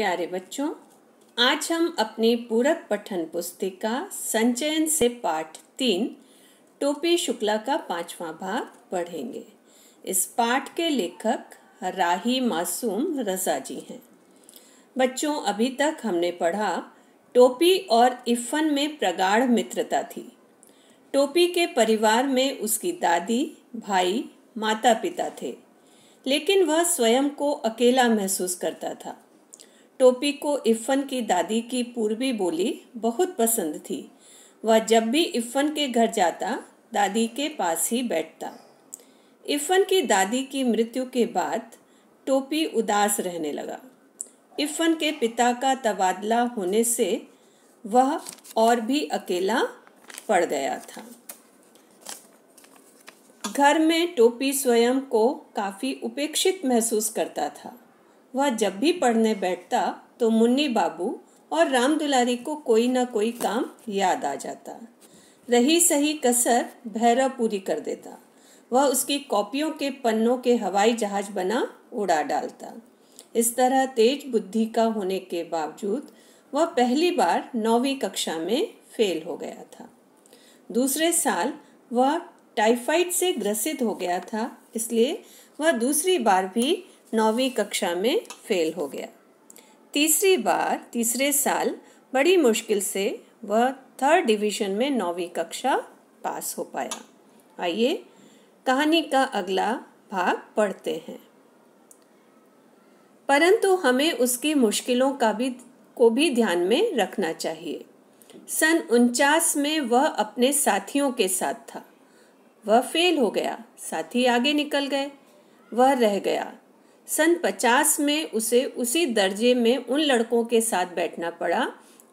प्यारे बच्चों आज हम अपनी पूरक पठन पुस्तिका संचयन से पाठ तीन टोपी शुक्ला का पांचवा भाग पढ़ेंगे इस पाठ के लेखक राही मासूम रजा जी हैं बच्चों अभी तक हमने पढ़ा टोपी और इफ़न में प्रगाढ़ मित्रता थी टोपी के परिवार में उसकी दादी भाई माता पिता थे लेकिन वह स्वयं को अकेला महसूस करता था टोपी को इफ़न की दादी की पूर्वी बोली बहुत पसंद थी वह जब भी इफ़न के घर जाता दादी के पास ही बैठता इफ़न की दादी की मृत्यु के बाद टोपी उदास रहने लगा इफ़न के पिता का तबादला होने से वह और भी अकेला पड़ गया था घर में टोपी स्वयं को काफ़ी उपेक्षित महसूस करता था वह जब भी पढ़ने बैठता तो मुन्नी बाबू और राम दुलारी को कोई ना कोई काम याद आ जाता रही सही कसर भैरव पूरी कर देता वह उसकी कॉपियों के पन्नों के हवाई जहाज बना उड़ा डालता इस तरह तेज बुद्धि का होने के बावजूद वह पहली बार नौवीं कक्षा में फेल हो गया था दूसरे साल वह टाइफाइड से ग्रसित हो गया था इसलिए वह दूसरी बार भी नौवीं कक्षा में फेल हो गया तीसरी बार तीसरे साल बड़ी मुश्किल से वह थर्ड डिवीजन में नौवीं कक्षा पास हो पाया आइए कहानी का अगला भाग पढ़ते हैं परंतु हमें उसकी मुश्किलों का भी को भी ध्यान में रखना चाहिए सन उनचास में वह अपने साथियों के साथ था वह फेल हो गया साथी आगे निकल गए वह रह गया सन पचास में उसे उसी दर्जे में उन लड़कों के साथ बैठना पड़ा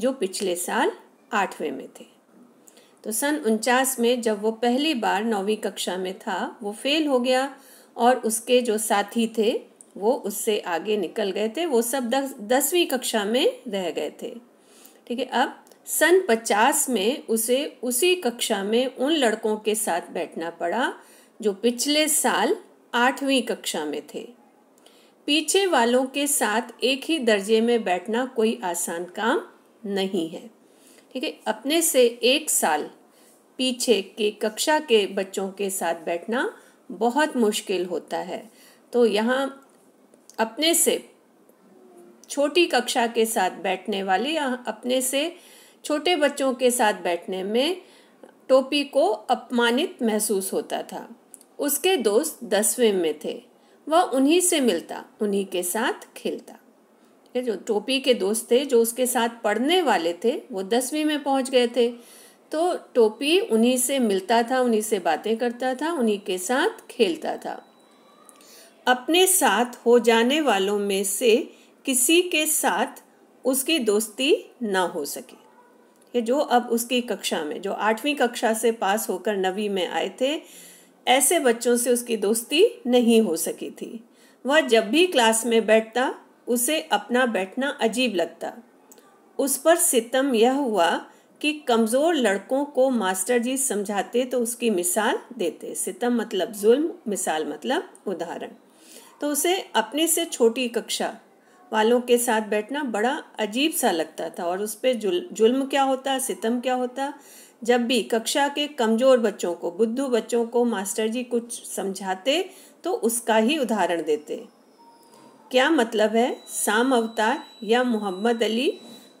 जो पिछले साल आठवें में थे तो सन उनचास में जब वो पहली बार नौवीं कक्षा में था वो फेल हो गया और उसके जो साथी थे वो उससे आगे निकल गए थे वो सब दस दसवीं कक्षा में रह गए थे ठीक है अब सन पचास में उसे उसी कक्षा में उन लड़कों के साथ बैठना पड़ा जो पिछले साल आठवीं कक्षा में थे पीछे वालों के साथ एक ही दर्जे में बैठना कोई आसान काम नहीं है ठीक है अपने से एक साल पीछे के कक्षा के बच्चों के साथ बैठना बहुत मुश्किल होता है तो यहाँ अपने से छोटी कक्षा के साथ बैठने वाले या अपने से छोटे बच्चों के साथ बैठने में टोपी को अपमानित महसूस होता था उसके दोस्त दसवें में थे वह उन्हीं से मिलता उन्हीं के साथ खेलता ठीक है जो टोपी के दोस्त थे जो उसके साथ पढ़ने वाले थे वो दसवीं में पहुंच गए थे तो टोपी उन्हीं से मिलता था उन्हीं से बातें करता था उन्हीं के साथ खेलता था अपने साथ हो जाने वालों में से किसी के साथ उसकी दोस्ती ना हो सके ये जो अब उसकी कक्षा में जो आठवीं कक्षा से पास होकर नवी में आए थे ऐसे बच्चों से उसकी दोस्ती नहीं हो सकी थी वह जब भी क्लास में बैठता उसे अपना बैठना अजीब लगता उस पर सितम यह हुआ कि कमज़ोर लड़कों को मास्टर जी समझाते तो उसकी मिसाल देते सितम मतलब जुल्म मिसाल मतलब उदाहरण तो उसे अपने से छोटी कक्षा वालों के साथ बैठना बड़ा अजीब सा लगता था और उस पर जुल, जुल्म क्या होता सितम क्या होता जब भी कक्षा के कमज़ोर बच्चों को बुद्धू बच्चों को मास्टर जी कुछ समझाते तो उसका ही उदाहरण देते क्या मतलब है साम अवतार या मोहम्मद अली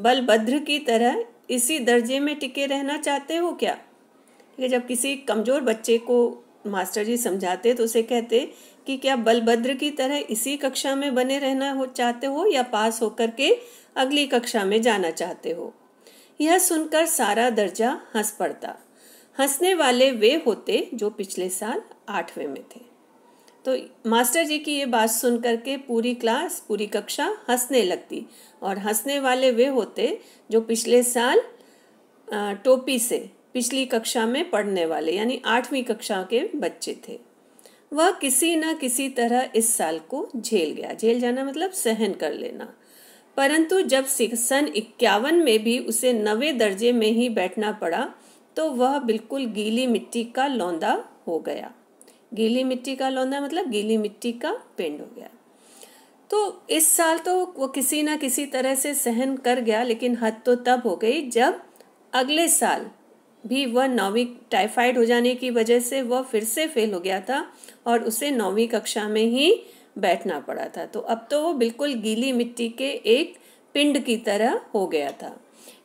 बलभद्र की तरह इसी दर्जे में टिके रहना चाहते हो क्या ठीक है जब किसी कमज़ोर बच्चे को मास्टर जी समझाते तो उसे कहते कि क्या बलभद्र की तरह इसी कक्षा में बने रहना हो चाहते हो या पास होकर के अगली कक्षा में जाना चाहते हो यह सुनकर सारा दर्जा हंस पड़ता हंसने वाले वे होते जो पिछले साल आठवें में थे तो मास्टर जी की ये बात सुन करके पूरी क्लास पूरी कक्षा हंसने लगती और हंसने वाले वे होते जो पिछले साल टोपी से पिछली कक्षा में पढ़ने वाले यानी आठवीं कक्षा के बच्चे थे वह किसी न किसी तरह इस साल को झेल गया झेल जाना मतलब सहन कर लेना परंतु जब सन इक्यावन में भी उसे नवे दर्जे में ही बैठना पड़ा तो वह बिल्कुल गीली मिट्टी का लौंदा हो गया गीली मिट्टी का लौंदा मतलब गीली मिट्टी का पेंड हो गया तो इस साल तो वो किसी ना किसी तरह से सहन कर गया लेकिन हद तो तब हो गई जब अगले साल भी वह नौवीं टाइफाइड हो जाने की वजह से वह फिर से फेल हो गया था और उसे नौवीं कक्षा में ही बैठना पड़ा था तो अब तो वो बिल्कुल गीली मिट्टी के एक पिंड की तरह हो गया था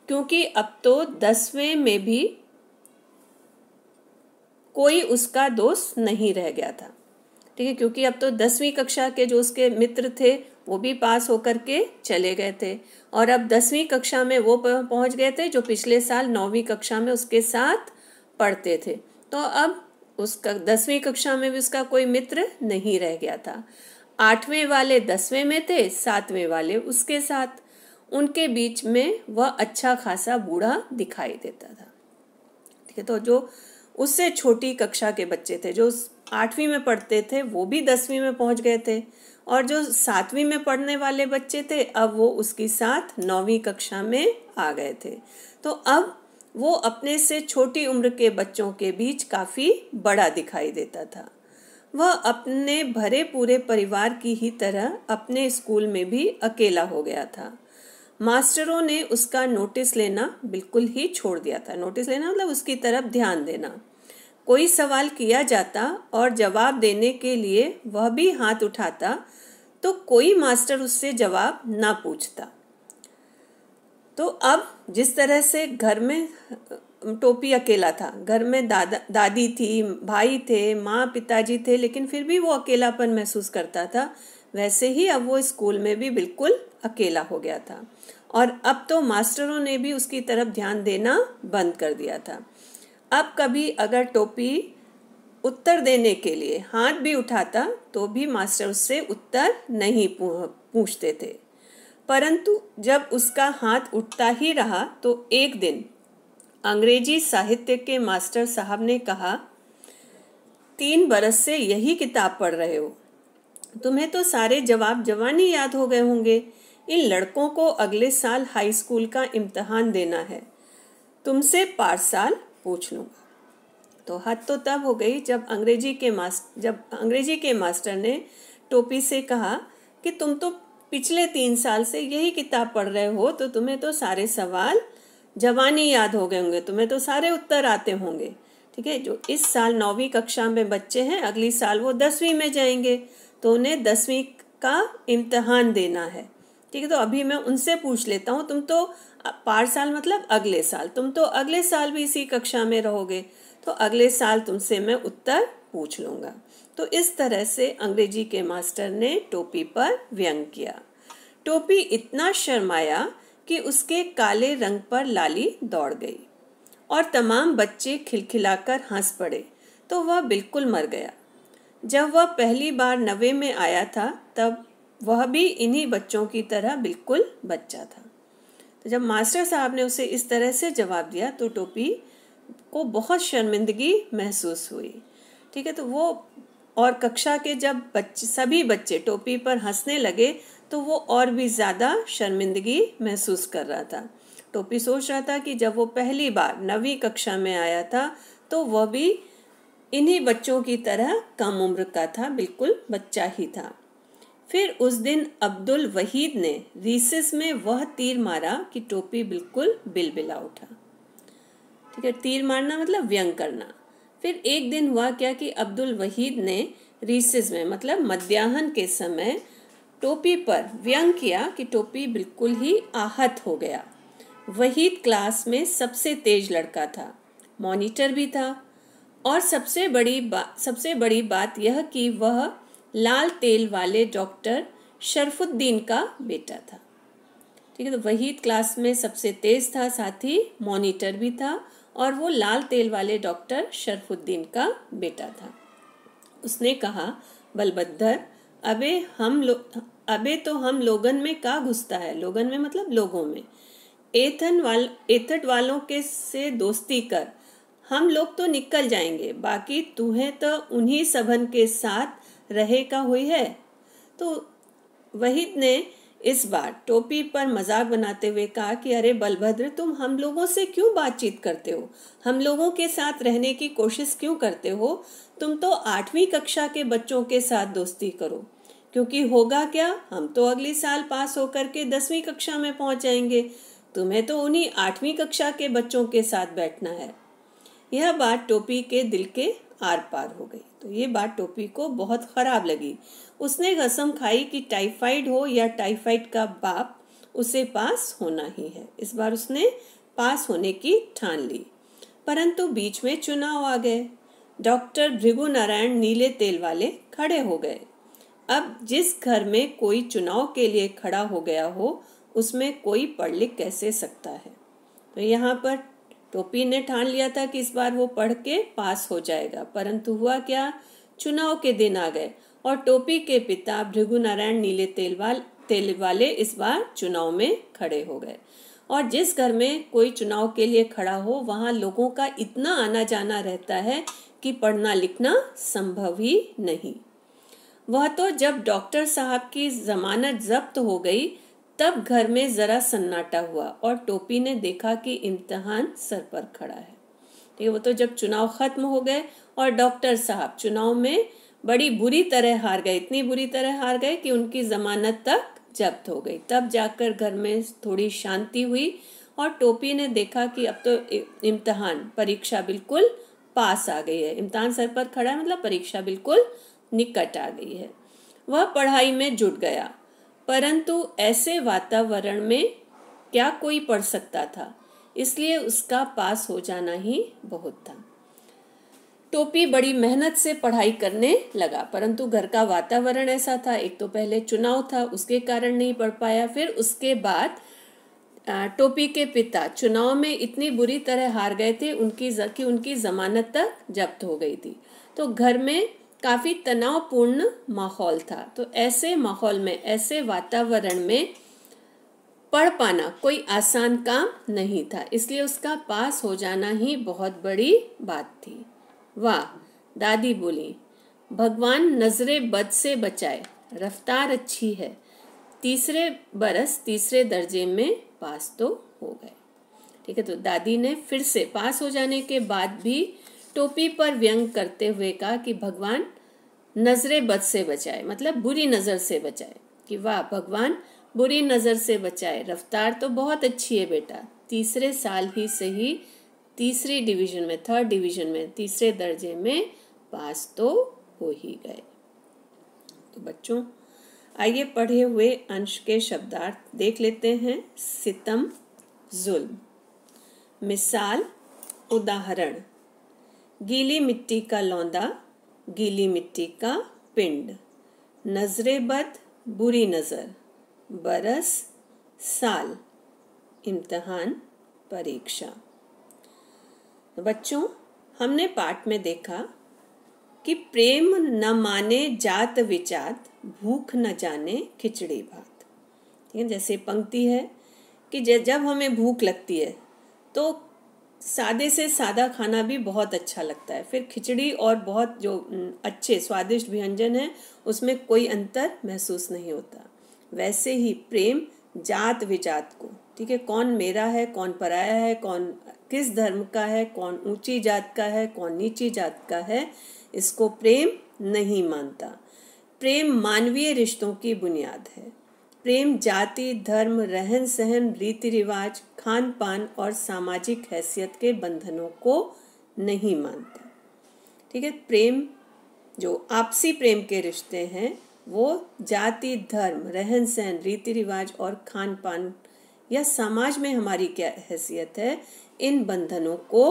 क्योंकि अब तो दसवें में भी कोई उसका दोस्त नहीं रह गया था ठीक है क्योंकि अब तो दसवीं कक्षा के जो उसके मित्र थे वो भी पास होकर के चले गए थे और अब दसवीं कक्षा में वो पहुंच गए थे जो पिछले साल नौवीं कक्षा में उसके साथ पढ़ते थे तो अब उसका दसवीं कक्षा में भी उसका कोई मित्र नहीं रह गया था आठवें वाले दसवें में थे सातवें वाले उसके साथ उनके बीच में वह अच्छा खासा बूढ़ा दिखाई देता था ठीक है तो जो उससे छोटी कक्षा के बच्चे थे जो आठवीं में पढ़ते थे वो भी दसवीं में पहुंच गए थे और जो सातवीं में पढ़ने वाले बच्चे थे अब वो उसके साथ नौवीं कक्षा में आ गए थे तो अब वो अपने से छोटी उम्र के बच्चों के बीच काफ़ी बड़ा दिखाई देता था वह अपने भरे पूरे परिवार की ही तरह अपने स्कूल में भी अकेला हो गया था मास्टरों ने उसका नोटिस लेना बिल्कुल ही छोड़ दिया था नोटिस लेना मतलब उसकी तरफ ध्यान देना कोई सवाल किया जाता और जवाब देने के लिए वह भी हाथ उठाता तो कोई मास्टर उससे जवाब ना पूछता तो अब जिस तरह से घर में टोपी अकेला था घर में दादा दादी थी भाई थे माँ पिताजी थे लेकिन फिर भी वो अकेलापन महसूस करता था वैसे ही अब वो स्कूल में भी बिल्कुल अकेला हो गया था और अब तो मास्टरों ने भी उसकी तरफ ध्यान देना बंद कर दिया था अब कभी अगर टोपी उत्तर देने के लिए हाथ भी उठाता तो भी मास्टर उससे उत्तर नहीं पूछते थे परंतु जब उसका हाथ उठता ही रहा तो एक दिन अंग्रेजी साहित्य के मास्टर साहब ने कहा तीन बरस से यही किताब पढ़ रहे हो तुम्हें तो सारे जवाब जवानी याद हो गए होंगे इन लड़कों को अगले साल हाई स्कूल का इम्तहान देना है तुमसे पार साल पूछ लूँगा तो हद तो तब हो गई जब अंग्रेजी के मास्टर जब अंग्रेजी के मास्टर ने टोपी से कहा कि तुम तो पिछले तीन साल से यही किताब पढ़ रहे हो तो तुम्हें तो सारे सवाल जवानी याद हो गए होंगे तुम्हें तो सारे उत्तर आते होंगे ठीक है जो इस साल नौवीं कक्षा में बच्चे हैं अगली साल वो दसवीं में जाएंगे तो उन्हें दसवीं का इम्तहान देना है ठीक है तो अभी मैं उनसे पूछ लेता हूँ तुम तो पार साल मतलब अगले साल तुम तो अगले साल भी इसी कक्षा में रहोगे तो अगले साल तुमसे मैं उत्तर पूछ लूँगा तो इस तरह से अंग्रेजी के मास्टर ने टोपी पर व्यंग किया टोपी इतना शर्माया कि उसके काले रंग पर लाली दौड़ गई और तमाम बच्चे खिलखिलाकर हंस पड़े तो वह बिल्कुल मर गया जब वह पहली बार नवे में आया था तब वह भी इन्हीं बच्चों की तरह बिल्कुल बच्चा था तो जब मास्टर साहब ने उसे इस तरह से जवाब दिया तो टोपी को बहुत शर्मिंदगी महसूस हुई ठीक है तो वो और कक्षा के जब बच्चे सभी बच्चे टोपी पर हंसने लगे तो वो और भी ज़्यादा शर्मिंदगी महसूस कर रहा था टोपी सोच रहा था कि जब वो पहली बार नवी कक्षा में आया था तो वह भी इन्हीं बच्चों की तरह कम उम्र का था बिल्कुल बच्चा ही था फिर उस दिन अब्दुल वहीद ने रीसेस में वह तीर मारा कि टोपी बिल्कुल बिलबिला उठा ठीक है तीर मारना मतलब व्यंग करना फिर एक दिन हुआ क्या कि अब्दुल वहीद ने रीसेस में मतलब मध्याहन के समय टोपी पर व्यंग किया कि टोपी बिल्कुल ही आहत हो गया वहीद क्लास में सबसे तेज लड़का था मॉनिटर भी था और सबसे बड़ी बा सबसे बड़ी बात यह कि वह लाल तेल वाले डॉक्टर शरफुद्दीन का बेटा था ठीक है तो वहीद क्लास में सबसे तेज था साथ ही मॉनिटर भी था और वो लाल तेल वाले डॉक्टर शरफुद्दीन का बेटा था उसने कहा बलबद्धर अबे हम लोग अबे तो हम लोगन में का घुसता है लोगन में मतलब लोगों में एथन वाल एथट वालों के से दोस्ती कर हम लोग तो निकल जाएंगे बाकी तुम्हें तो उन्हीं सबन के साथ रहे का हुई है तो वहीद ने इस बार टोपी पर मजाक बनाते हुए कहा कि अरे बलभद्र तुम हम लोगों से क्यों बातचीत करते हो हम लोगों के साथ रहने की कोशिश क्यों करते हो तुम तो आठवीं कक्षा के बच्चों के साथ दोस्ती करो क्योंकि होगा क्या हम तो अगले साल पास होकर के दसवीं कक्षा में पहुंच जाएंगे तुम्हें तो उन्हीं आठवीं कक्षा के बच्चों के साथ बैठना है यह बात टोपी के दिल के आर पार हो गई तो ये बात टोपी को बहुत ख़राब लगी उसने कसम खाई कि टाइफाइड हो या टाइफाइड का बाप उसे पास होना ही है इस बार उसने पास होने की ठान ली परंतु बीच में चुनाव आ गए डॉक्टर भृगु नारायण नीले तेल वाले खड़े हो गए अब जिस घर में कोई चुनाव के लिए खड़ा हो गया हो उसमें कोई पढ़ लिख कैसे सकता है तो यहाँ पर टोपी ने ठान लिया था कि इस बार वो पढ़ के पास हो जाएगा परंतु हुआ क्या चुनाव के दिन आ गए और टोपी के पिता भृगु नारायण नीले तेलवाल तेल वाले इस बार चुनाव में खड़े हो गए और जिस घर में कोई चुनाव के लिए खड़ा हो वहाँ लोगों का इतना आना जाना रहता है कि पढ़ना लिखना संभव ही नहीं वह तो जब डॉक्टर साहब की जमानत जब्त हो गई तब घर में ज़रा सन्नाटा हुआ और टोपी ने देखा कि इम्तहान सर पर खड़ा है ठीक है वो तो जब चुनाव ख़त्म हो गए और डॉक्टर साहब चुनाव में बड़ी बुरी तरह हार गए इतनी बुरी तरह हार गए कि उनकी जमानत तक जब्त हो गई तब जाकर घर में थोड़ी शांति हुई और टोपी ने देखा कि अब तो इम्तहान परीक्षा बिल्कुल पास आ गई है इम्तहान सर पर खड़ा है मतलब परीक्षा बिल्कुल निकट आ गई है वह पढ़ाई में जुट गया परंतु ऐसे वातावरण में क्या कोई पढ़ सकता था इसलिए उसका पास हो जाना ही बहुत था टोपी बड़ी मेहनत से पढ़ाई करने लगा परंतु घर का वातावरण ऐसा था एक तो पहले चुनाव था उसके कारण नहीं पढ़ पाया फिर उसके बाद टोपी के पिता चुनाव में इतनी बुरी तरह हार गए थे उनकी कि उनकी जमानत तक जब्त हो गई थी तो घर में काफ़ी तनावपूर्ण माहौल था तो ऐसे माहौल में ऐसे वातावरण में पढ़ पाना कोई आसान काम नहीं था इसलिए उसका पास हो जाना ही बहुत बड़ी बात थी वाह दादी बोली भगवान नजरे बद से बचाए रफ्तार अच्छी है तीसरे बरस तीसरे दर्जे में पास तो हो गए ठीक है तो दादी ने फिर से पास हो जाने के बाद भी टोपी पर व्यंग करते हुए कहा कि भगवान नजरे बद से बचाए मतलब बुरी नज़र से बचाए कि वाह भगवान बुरी नज़र से बचाए रफ्तार तो बहुत अच्छी है बेटा तीसरे साल ही सही तीसरी डिवीजन में थर्ड डिवीजन में तीसरे दर्जे में पास तो हो ही गए तो बच्चों आइए पढ़े हुए अंश के शब्दार्थ देख लेते हैं सितम जुल्म मिसाल उदाहरण गीली मिट्टी का लौंदा गीली मिट्टी का पिंड नजरे बद बुरी नज़र बरस साल इम्तहान परीक्षा बच्चों हमने पाठ में देखा कि प्रेम न माने जात विचात भूख न जाने खिचड़ी भात ठीक है जैसे पंक्ति है कि जब हमें भूख लगती है तो सादे से सादा खाना भी बहुत अच्छा लगता है फिर खिचड़ी और बहुत जो अच्छे स्वादिष्ट व्यंजन है उसमें कोई अंतर महसूस नहीं होता वैसे ही प्रेम जात विजात को ठीक है कौन मेरा है कौन पराया है कौन किस धर्म का है कौन ऊंची जात का है कौन नीची जात का है इसको प्रेम नहीं मानता प्रेम मानवीय रिश्तों की बुनियाद है प्रेम जाति धर्म रहन सहन रीति रिवाज खान पान और सामाजिक हैसियत के बंधनों को नहीं मानता ठीक है प्रेम जो आपसी प्रेम के रिश्ते हैं वो जाति धर्म रहन सहन रीति रिवाज और खान पान या समाज में हमारी क्या हैसियत है इन बंधनों को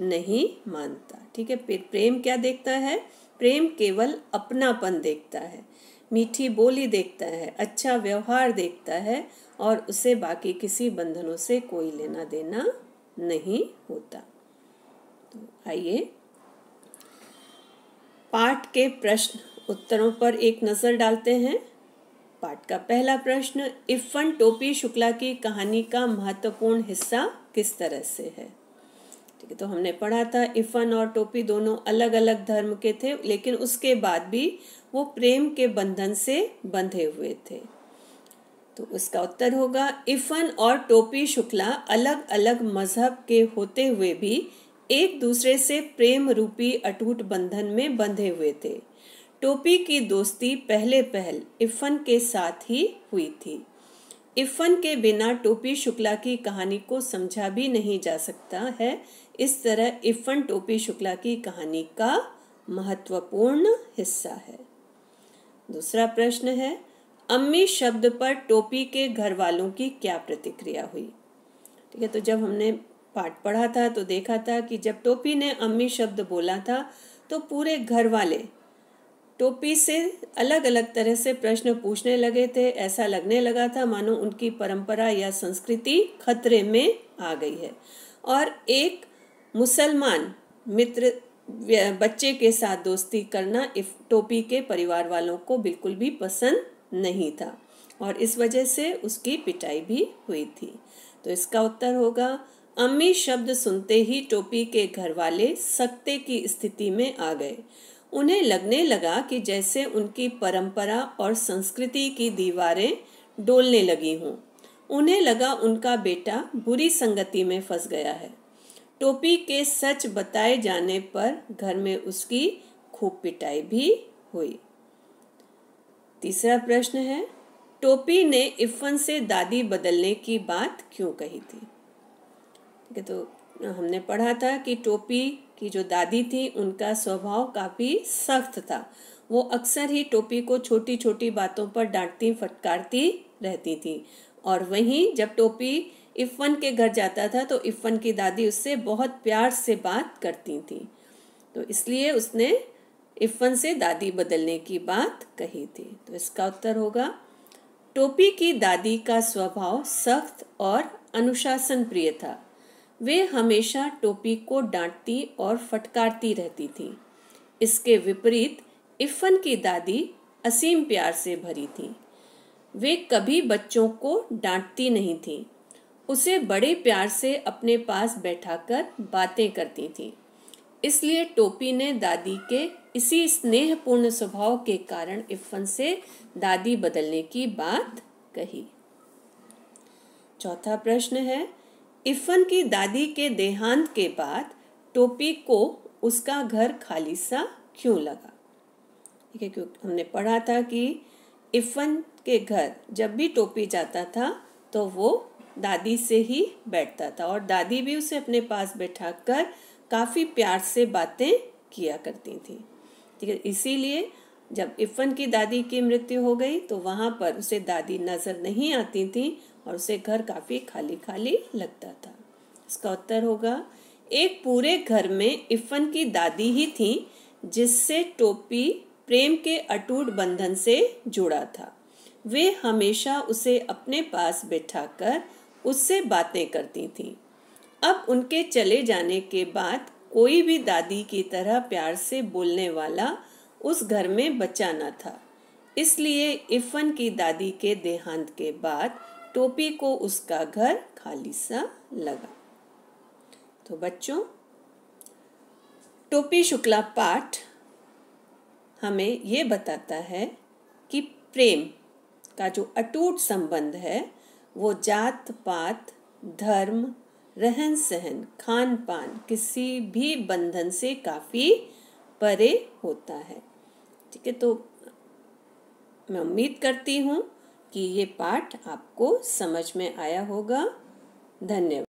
नहीं मानता ठीक है प्रेम क्या देखता है प्रेम केवल अपनापन देखता है मीठी बोली देखता है अच्छा व्यवहार देखता है और उसे बाकी किसी बंधनों से कोई लेना देना नहीं होता तो आइए पाठ के प्रश्न उत्तरों पर एक नज़र डालते हैं पाठ का पहला प्रश्न इफ्फन टोपी शुक्ला की कहानी का महत्वपूर्ण हिस्सा किस तरह से है ठीक है तो हमने पढ़ा था इफ़न और टोपी दोनों अलग अलग धर्म के थे लेकिन उसके बाद भी वो प्रेम के बंधन से बंधे हुए थे तो उसका उत्तर होगा इफ़न और टोपी शुक्ला अलग अलग मजहब के होते हुए भी एक दूसरे से प्रेम रूपी अटूट बंधन में बंधे हुए थे टोपी की दोस्ती पहले पहल इफ़न के साथ ही हुई थी इफ़न के बिना टोपी शुक्ला की कहानी को समझा भी नहीं जा सकता है इस तरह इफ़न टोपी शुक्ला की कहानी का महत्वपूर्ण हिस्सा है दूसरा प्रश्न है अम्मी शब्द पर टोपी के घर वालों की क्या प्रतिक्रिया हुई ठीक है तो जब हमने पाठ पढ़ा था तो देखा था कि जब टोपी ने अम्मी शब्द बोला था तो पूरे घर वाले टोपी से अलग अलग तरह से प्रश्न पूछने लगे थे ऐसा लगने लगा था मानो उनकी परंपरा या संस्कृति खतरे में आ गई है और एक मुसलमान मित्र बच्चे के साथ दोस्ती करना इफ टोपी के परिवार वालों को बिल्कुल भी पसंद नहीं था और इस वजह से उसकी पिटाई भी हुई थी तो इसका उत्तर होगा अम्मी शब्द सुनते ही टोपी के घर वाले सकते की स्थिति में आ गए उन्हें लगने लगा कि जैसे उनकी परंपरा और संस्कृति की दीवारें डोलने लगी हों उन्हें लगा उनका बेटा बुरी संगति में फंस गया है टोपी के सच बताए जाने पर घर में उसकी खूब पिटाई भी हुई तीसरा प्रश्न है टोपी ने इफन से दादी बदलने की बात क्यों कही थी तो हमने पढ़ा था कि टोपी कि जो दादी थी उनका स्वभाव काफ़ी सख्त था वो अक्सर ही टोपी को छोटी छोटी बातों पर डांटती फटकारती रहती थी और वहीं जब टोपी इफ़न के घर जाता था तो इफ़न की दादी उससे बहुत प्यार से बात करती थी तो इसलिए उसने इफ़न से दादी बदलने की बात कही थी तो इसका उत्तर होगा टोपी की दादी का स्वभाव सख्त और अनुशासन प्रिय था वे हमेशा टोपी को डांटती और फटकारती रहती थी इसके विपरीत इफ़न की दादी असीम प्यार से भरी थी वे कभी बच्चों को डांटती नहीं थी उसे बड़े प्यार से अपने पास बैठाकर बातें करती थी इसलिए टोपी ने दादी के इसी स्नेहपूर्ण स्वभाव के कारण इफ़न से दादी बदलने की बात कही चौथा प्रश्न है इफ़न की दादी के देहांत के बाद टोपी को उसका घर खाली सा क्यों लगा ठीक है क्योंकि हमने पढ़ा था कि इफ़न के घर जब भी टोपी जाता था तो वो दादी से ही बैठता था और दादी भी उसे अपने पास बैठा कर काफ़ी प्यार से बातें किया करती थी ठीक है इसीलिए जब इफ़न की दादी की मृत्यु हो गई तो वहाँ पर उसे दादी नज़र नहीं आती थी और उसे घर काफ़ी खाली खाली लगता था इसका उत्तर होगा एक पूरे घर में इफ़न की दादी ही थी जिससे टोपी प्रेम के अटूट बंधन से जुड़ा था वे हमेशा उसे अपने पास बैठाकर उससे बातें करती थीं अब उनके चले जाने के बाद कोई भी दादी की तरह प्यार से बोलने वाला उस घर में बचा न था इसलिए इफ़न की दादी के देहांत के बाद टोपी को उसका घर खाली सा लगा तो बच्चों टोपी शुक्ला पाठ हमें ये बताता है कि प्रेम का जो अटूट संबंध है वो जात पात धर्म रहन सहन खान पान किसी भी बंधन से काफ़ी परे होता है ठीक है तो मैं उम्मीद करती हूँ कि ये पाठ आपको समझ में आया होगा धन्यवाद